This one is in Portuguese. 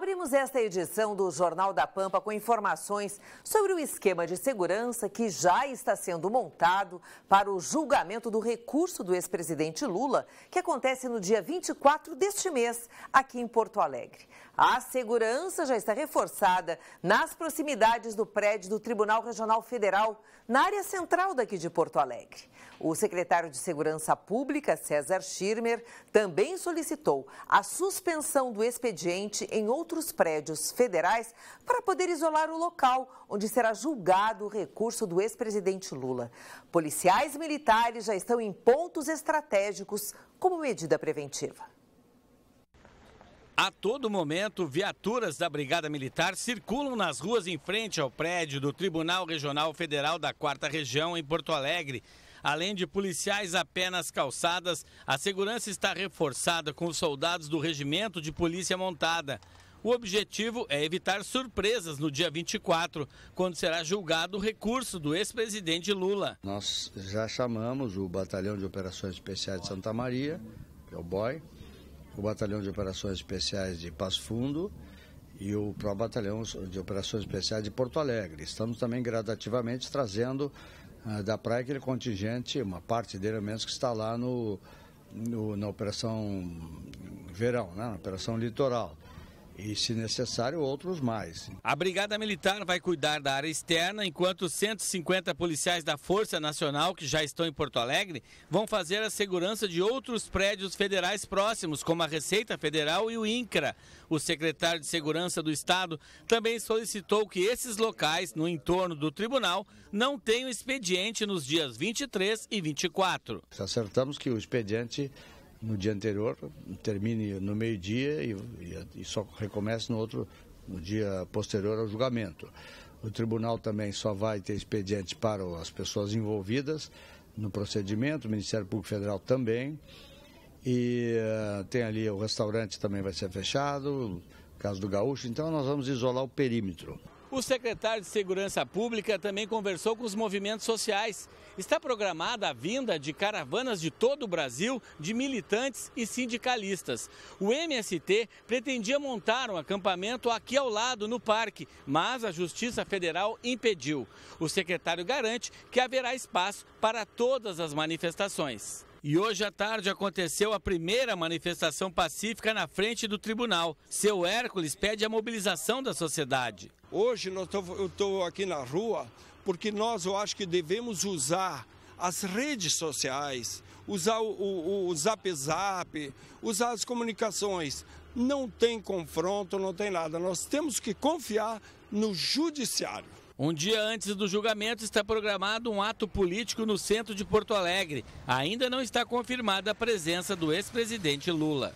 Abrimos esta edição do Jornal da Pampa com informações sobre o esquema de segurança que já está sendo montado para o julgamento do recurso do ex-presidente Lula, que acontece no dia 24 deste mês, aqui em Porto Alegre. A segurança já está reforçada nas proximidades do prédio do Tribunal Regional Federal, na área central daqui de Porto Alegre. O secretário de Segurança Pública, César Schirmer, também solicitou a suspensão do expediente em outro outros prédios federais para poder isolar o local onde será julgado o recurso do ex-presidente Lula. Policiais militares já estão em pontos estratégicos como medida preventiva. A todo momento, viaturas da Brigada Militar circulam nas ruas em frente ao prédio do Tribunal Regional Federal da 4 Região, em Porto Alegre. Além de policiais apenas calçadas, a segurança está reforçada com os soldados do Regimento de Polícia Montada. O objetivo é evitar surpresas no dia 24, quando será julgado o recurso do ex-presidente Lula. Nós já chamamos o Batalhão de Operações Especiais de Santa Maria, que é o BOI, o Batalhão de Operações Especiais de Passo Fundo e o próprio Batalhão de Operações Especiais de Porto Alegre. Estamos também gradativamente trazendo ah, da praia aquele contingente, uma parte dele ao menos que está lá no, no na Operação Verão, né, na Operação Litoral e, se necessário, outros mais. A Brigada Militar vai cuidar da área externa, enquanto 150 policiais da Força Nacional, que já estão em Porto Alegre, vão fazer a segurança de outros prédios federais próximos, como a Receita Federal e o INCRA. O secretário de Segurança do Estado também solicitou que esses locais, no entorno do tribunal, não tenham expediente nos dias 23 e 24. Acertamos que o expediente no dia anterior, termine no meio-dia e, e, só recomece no outro, no dia posterior ao julgamento. O tribunal também só vai ter expediente para as pessoas envolvidas no procedimento, o Ministério Público Federal também. E uh, tem ali o restaurante também vai ser fechado, caso do gaúcho, então nós vamos isolar o perímetro. O secretário de Segurança Pública também conversou com os movimentos sociais. Está programada a vinda de caravanas de todo o Brasil de militantes e sindicalistas. O MST pretendia montar um acampamento aqui ao lado, no parque, mas a Justiça Federal impediu. O secretário garante que haverá espaço para todas as manifestações. E hoje à tarde aconteceu a primeira manifestação pacífica na frente do tribunal. Seu Hércules pede a mobilização da sociedade. Hoje tô, eu estou aqui na rua porque nós, eu acho que devemos usar as redes sociais, usar o, o, o Zap Zap, usar as comunicações. Não tem confronto, não tem nada. Nós temos que confiar no judiciário. Um dia antes do julgamento está programado um ato político no centro de Porto Alegre. Ainda não está confirmada a presença do ex-presidente Lula.